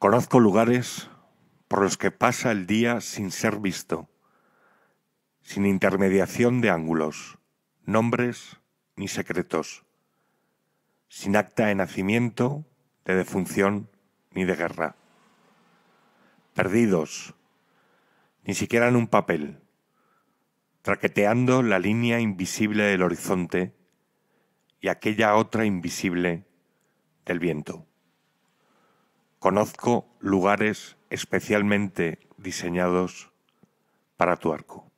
Conozco lugares por los que pasa el día sin ser visto, sin intermediación de ángulos, nombres ni secretos, sin acta de nacimiento, de defunción ni de guerra. Perdidos, ni siquiera en un papel, traqueteando la línea invisible del horizonte y aquella otra invisible del viento. Conozco lugares especialmente diseñados para tu arco.